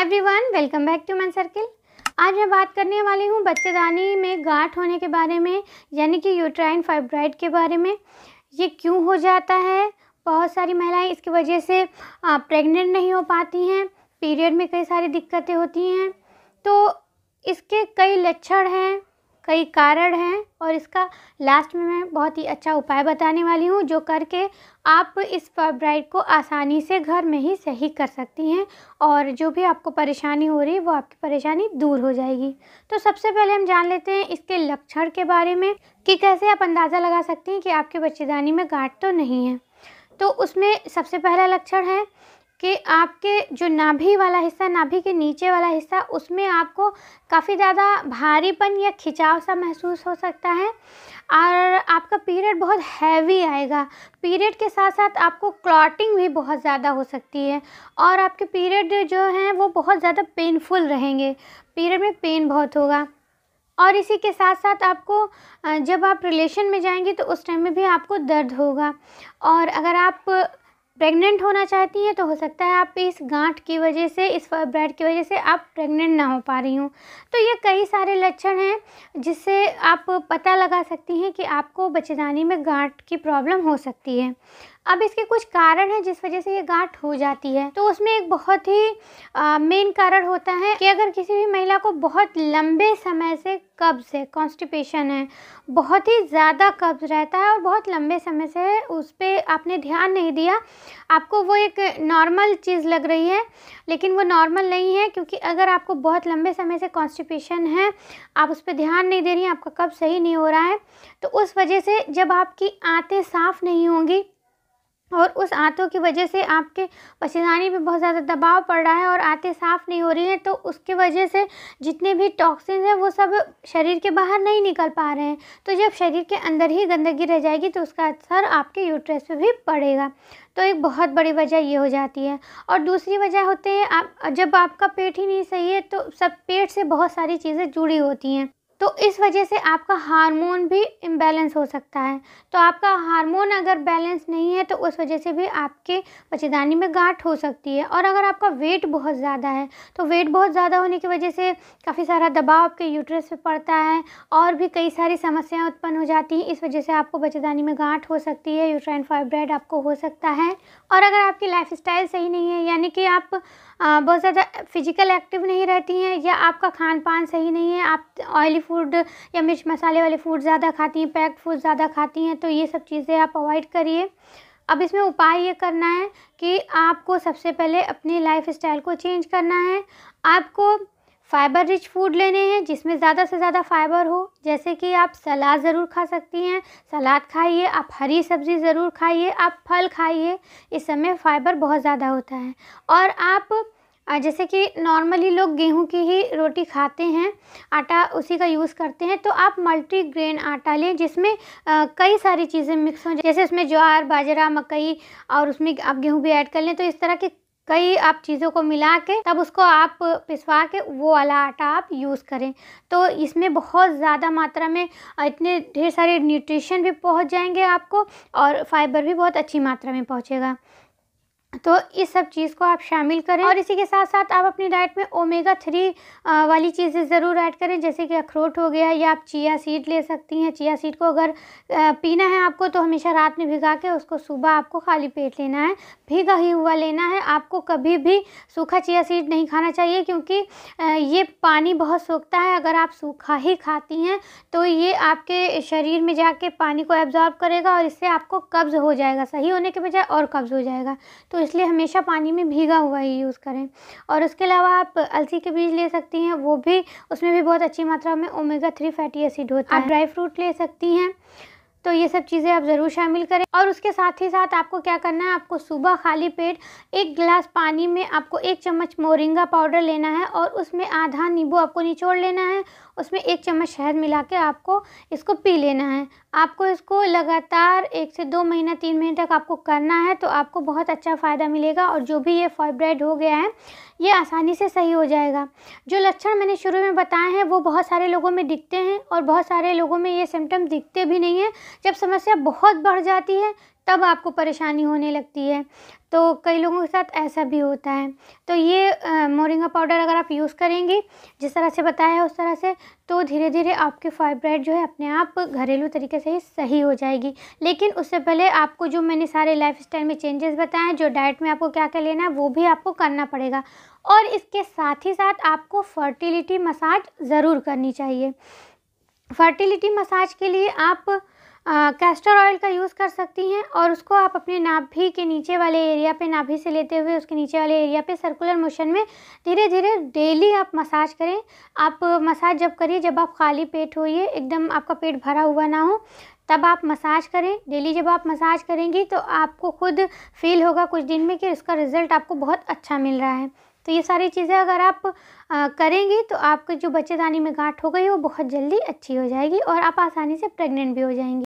hi everyone welcome back to man circle आज मैं बात करने वाली हूँ बच्चेदानी में गांठ होने के बारे में यानी कि यूट्राइन फाइब्राइड के बारे में ये क्यों हो जाता है बहुत सारी महिलाएं इसकी वजह से प्रेग्नेंट नहीं हो पाती हैं पीरियड में कई सारी दिक्कतें होती हैं तो इसके कई लक्षण हैं कई कारण हैं और इसका लास्ट में मैं बहुत ही अच्छा उपाय बताने वाली हूँ जो करके आप इस फेब्राइड को आसानी से घर में ही सही कर सकती हैं और जो भी आपको परेशानी हो रही है वो आपकी परेशानी दूर हो जाएगी तो सबसे पहले हम जान लेते हैं इसके लक्षण के बारे में कि कैसे आप अंदाज़ा लगा सकती हैं कि आपके बच्चेदानी में गाँट तो नहीं है तो उसमें सबसे पहला लक्षण है कि आपके जो नाभि वाला हिस्सा नाभि के नीचे वाला हिस्सा उसमें आपको काफ़ी ज़्यादा भारीपन या खिंचाव सा महसूस हो सकता है और आपका पीरियड बहुत हैवी आएगा पीरियड के साथ साथ आपको क्लॉटिंग भी बहुत ज़्यादा हो सकती है और आपके पीरियड जो हैं वो बहुत ज़्यादा पेनफुल रहेंगे पीरियड में पेन बहुत होगा और इसी के साथ साथ आपको जब आप रिलेशन में जाएंगी तो उस टाइम में भी आपको दर्द होगा और अगर आप प्रेग्नेंट होना चाहती हैं तो हो सकता है आप इस गांठ की वजह से इस फर्ब्राइड की वजह से आप प्रेग्नेंट ना हो पा रही हूँ तो ये कई सारे लक्षण हैं जिससे आप पता लगा सकती हैं कि आपको बच्चेदानी में गांठ की प्रॉब्लम हो सकती है अब इसके कुछ कारण हैं जिस वजह से ये गांठ हो जाती है तो उसमें एक बहुत ही मेन कारण होता है कि अगर किसी भी महिला को बहुत लंबे समय से कब्ज़ है कॉन्स्टिपेशन है बहुत ही ज़्यादा कब्ज़ रहता है और बहुत लंबे समय से है उस पर आपने ध्यान नहीं दिया आपको वो एक नॉर्मल चीज़ लग रही है लेकिन वो नॉर्मल नहीं है क्योंकि अगर आपको बहुत लंबे समय से कॉन्स्टिपेशन है आप उस पर ध्यान नहीं दे रही हैं आपका कब्ज़ सही नहीं हो रहा है तो उस वजह से जब आपकी आँतें साफ़ नहीं होंगी और उस आंतों की वजह से आपके पसीनाने पे बहुत ज़्यादा दबाव पड़ रहा है और आंतें साफ़ नहीं हो रही हैं तो उसकी वजह से जितने भी टॉक्सिन हैं वो सब शरीर के बाहर नहीं निकल पा रहे हैं तो जब शरीर के अंदर ही गंदगी रह जाएगी तो उसका असर आपके यूट्रस पे भी पड़ेगा तो एक बहुत बड़ी वजह ये हो जाती है और दूसरी वजह होते हैं आप जब आपका पेट ही नहीं सही है तो सब पेट से बहुत सारी चीज़ें जुड़ी होती हैं तो इस वजह से आपका हार्मोन भी इम्बेलेंस हो सकता है तो आपका हार्मोन अगर बैलेंस नहीं है तो उस वजह से भी आपके बच्चेदानी में गांठ हो सकती है और अगर आपका वेट बहुत ज़्यादा है तो वेट बहुत ज़्यादा होने की वजह से काफ़ी सारा दबाव आपके यूट्रस पे पड़ता है और भी कई सारी समस्याएँ उत्पन्न हो जाती हैं इस वजह से आपको बच्चेदानी में गांठ हो सकती है यूट्राइन फाइब्रेड आपको हो सकता है और अगर आपकी लाइफ सही नहीं है यानी कि आप बहुत ज़्यादा फिजिकल एक्टिव नहीं रहती हैं या आपका खान पान सही नहीं है आप ऑयली फूड या मिर्च मसाले वाले फूड ज़्यादा खाती हैं पैक्ड फूड ज़्यादा खाती हैं तो ये सब चीज़ें आप अवॉइड करिए अब इसमें उपाय ये करना है कि आपको सबसे पहले अपनी लाइफ स्टाइल को चेंज करना है आपको फाइबर रिच फूड लेने हैं जिसमें ज़्यादा से ज़्यादा फाइबर हो जैसे कि आप सलाद ज़रूर खा सकती हैं सलाद खाइए आप हरी सब्ज़ी ज़रूर खाइए आप फल खाइए इस समय फाइबर बहुत ज़्यादा होता है और आप जैसे कि नॉर्मली लोग गेहूं की ही रोटी खाते हैं आटा उसी का यूज़ करते हैं तो आप मल्टीग्रेन आटा लें जिसमें कई सारी चीज़ें मिक्स हों जैसे उसमें ज्वार बाजरा मकई और उसमें आप गेहूं भी ऐड कर लें तो इस तरह के कई आप चीज़ों को मिला के तब उसको आप पिसवा के वो वाला आटा आप यूज़ करें तो इसमें बहुत ज़्यादा मात्रा में इतने ढेर सारे न्यूट्रिशन भी पहुँच जाएंगे आपको और फाइबर भी बहुत अच्छी मात्रा में पहुँचेगा तो इस सब चीज़ को आप शामिल करें और इसी के साथ साथ आप अपनी डाइट में ओमेगा थ्री वाली चीज़ें ज़रूर ऐड करें जैसे कि अखरोट हो गया या आप चिया सीड ले सकती हैं चिया सीड को अगर पीना है आपको तो हमेशा रात में भिगा के उसको सुबह आपको खाली पेट लेना है भिगा ही हुआ लेना है आपको कभी भी सूखा चिया सीड नहीं खाना चाहिए क्योंकि ये पानी बहुत सूखता है अगर आप सूखा ही खाती हैं तो ये आपके शरीर में जाके पानी को एब्जॉर्ब करेगा और इससे आपको कब्ज़ हो जाएगा सही होने के बजाय और कब्ज़ हो जाएगा तो इसलिए हमेशा पानी में भीगा हुआ ही यूज़ करें और उसके अलावा आप अलसी के बीज ले सकती हैं वो भी उसमें भी बहुत अच्छी मात्रा में ओमेगा थ्री फैटी एसिड होता है आप ड्राई फ्रूट ले सकती हैं तो ये सब चीज़ें आप ज़रूर शामिल करें और उसके साथ ही साथ आपको क्या करना है आपको सुबह खाली पेट एक गिलास पानी में आपको एक चम्मच मोरिंगा पाउडर लेना है और उसमें आधा नींबू आपको निचोड़ लेना है उसमें एक चम्मच शहद मिला के आपको इसको पी लेना है आपको इसको लगातार एक से दो महीना तीन महीने तक आपको करना है तो आपको बहुत अच्छा फ़ायदा मिलेगा और जो भी ये फॉइब्राइड हो गया है ये आसानी से सही हो जाएगा जो लक्षण मैंने शुरू में बताए हैं वो बहुत सारे लोगों में दिखते हैं और बहुत सारे लोगों में ये सिम्टम दिखते भी नहीं हैं जब समस्या बहुत बढ़ जाती है तब आपको परेशानी होने लगती है तो कई लोगों के साथ ऐसा भी होता है तो ये मोरिंगा पाउडर अगर आप यूज़ करेंगे जिस तरह से बताया है उस तरह से तो धीरे धीरे आपके फाइब्राइड जो है अपने आप घरेलू तरीके से ही सही हो जाएगी लेकिन उससे पहले आपको जो मैंने सारे लाइफ स्टाइल में चेंजेस बताए हैं जो डाइट में आपको क्या क्या लेना है वो भी आपको करना पड़ेगा और इसके साथ ही साथ आपको फर्टिलिटी मसाज ज़रूर करनी चाहिए फर्टिलिटी मसाज के लिए आप कैस्टर ऑयल का यूज़ कर सकती हैं और उसको आप अपने नाभि के नीचे वाले एरिया पे नाभि से लेते हुए उसके नीचे वाले एरिया पे सर्कुलर मोशन में धीरे धीरे डेली आप मसाज करें आप मसाज जब करिए जब आप खाली पेट होइए एकदम आपका पेट भरा हुआ ना हो तब आप मसाज करें डेली जब आप मसाज करेंगी तो आपको खुद फील होगा कुछ दिन में कि उसका रिज़ल्ट आपको बहुत अच्छा मिल रहा है तो ये सारी चीज़ें अगर आप आ, करेंगे तो आपके जो बच्चेदानी में गांठ हो गई वो बहुत जल्दी अच्छी हो जाएगी और आप आसानी से प्रेग्नेंट भी हो जाएंगे